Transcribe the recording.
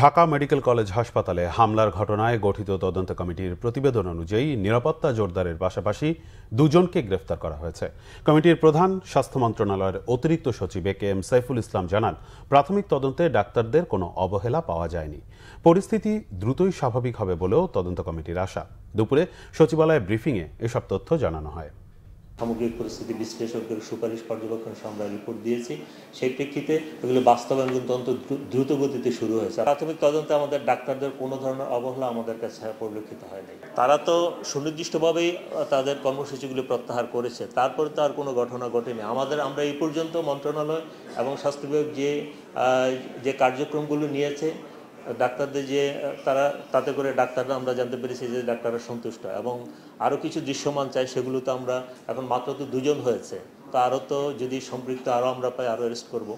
Dhaka medical college হাসপাতালে হামলার ঘটনায় গঠিত তদন্ত কমিটির প্রতিবেদন অনুযায়ী নিরাপত্তা জোরদারের পাশাপাশি দুজনকে গ্রেফতার করা হয়েছে কমিটির প্রধান স্বাস্থ্য মন্ত্রণালয়ের অতিরিক্ত সচিব এ কে এম সাইফুল ইসলাম জানান প্রাথমিক তদন্তে ডাক্তারদের কোনো অবহেলা পাওয়া যায়নি পরিস্থিতি দ্রুতই স্বাভাবিক হবে বলেও তদন্ত কমিটির আশা দুপুরে সচিবালয়ে ব্রিফিংয়ে এসব তথ্য জানানো হয় সামগ্রিক পরিস্থিতি বিশ্লেষকদের সুপারিশ পর্যবেক্ষণ আমরা রিপোর্ট দিয়েছি সেই প্রেক্ষিতে এগুলো বাস্তবায়ন কিন্তু অন্তত দ্রুত গতিতে শুরু হয়েছে প্রাথমিক তদন্তে আমাদের ডাক্তারদের কোনো ধরনের অবহেলা আমাদের কাছে পরিলক্ষিত হয়নি তারা তো সুনির্দিষ্টভাবেই তাদের কর্মসূচিগুলি প্রত্যাহার করেছে তারপরে তো আর কোনো ঘটনা ঘটেনি আমাদের আমরা এই পর্যন্ত মন্ত্রণালয় এবং স্বাস্থ্য বিভাগ যে যে কার্যক্রমগুলো নিয়েছে ডাক্তারদের যে তারা তাতে করে ডাক্তাররা আমরা জানতে পেরেছি যে ডাক্তাররা সন্তুষ্ট এবং আরও কিছু দৃশ্যমান চাই সেগুলো তো আমরা এখন মাত্র তো দুজন হয়েছে তা আরও তো যদি সম্পৃক্ত আরও আমরা পাই আরও অ্যারেস্ট করব